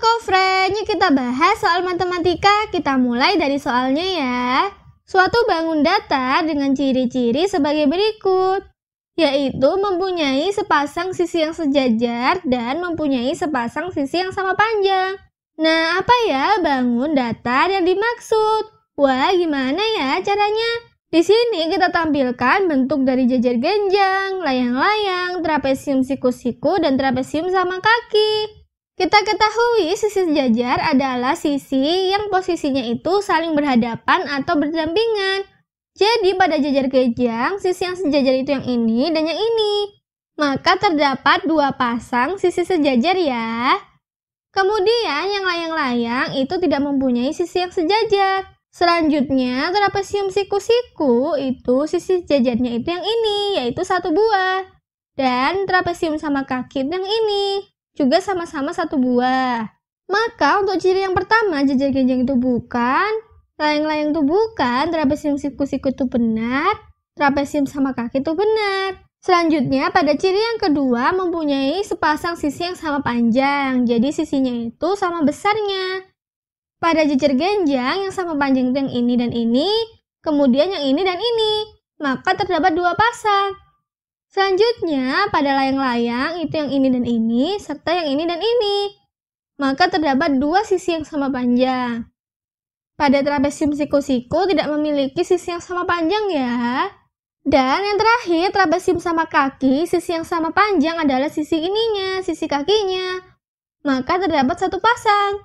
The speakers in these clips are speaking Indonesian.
Yuk kita bahas soal matematika, kita mulai dari soalnya ya. Suatu bangun datar dengan ciri-ciri sebagai berikut, yaitu mempunyai sepasang sisi yang sejajar dan mempunyai sepasang sisi yang sama panjang. Nah, apa ya bangun datar yang dimaksud? Wah, gimana ya caranya? Di sini kita tampilkan bentuk dari jajar genjang, layang-layang, trapesium siku-siku, dan trapesium sama kaki. Kita ketahui sisi sejajar adalah sisi yang posisinya itu saling berhadapan atau berdampingan. Jadi pada jajar kejang, sisi yang sejajar itu yang ini dan yang ini. Maka terdapat dua pasang sisi sejajar ya. Kemudian yang layang-layang itu tidak mempunyai sisi yang sejajar. Selanjutnya trapesium siku-siku itu sisi sejajarnya itu yang ini, yaitu satu buah. Dan trapesium sama kaki yang ini juga sama-sama satu buah. Maka untuk ciri yang pertama jajar genjang itu bukan, layang-layang itu bukan, trapesium siku-siku itu benar, trapesium sama kaki itu benar. Selanjutnya, pada ciri yang kedua mempunyai sepasang sisi yang sama panjang, jadi sisinya itu sama besarnya. Pada jejer genjang yang sama panjang itu yang ini dan ini, kemudian yang ini dan ini, maka terdapat dua pasang. Selanjutnya, pada layang-layang itu yang ini dan ini, serta yang ini dan ini. Maka terdapat dua sisi yang sama panjang. Pada trapesium siku-siku tidak memiliki sisi yang sama panjang ya. Dan yang terakhir, trapesium sama kaki, sisi yang sama panjang adalah sisi ininya, sisi kakinya. Maka terdapat satu pasang.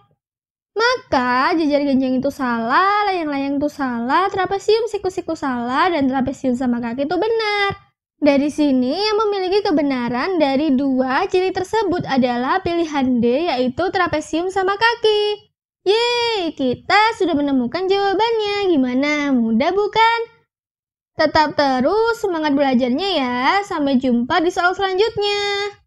Maka jajar genjang itu salah, layang-layang itu salah, trapesium siku-siku salah, dan trapesium sama kaki itu benar. Dari sini yang memiliki kebenaran dari dua ciri tersebut adalah pilihan D yaitu trapesium sama kaki. Yeay, kita sudah menemukan jawabannya. Gimana? Mudah bukan? Tetap terus semangat belajarnya ya. Sampai jumpa di soal selanjutnya.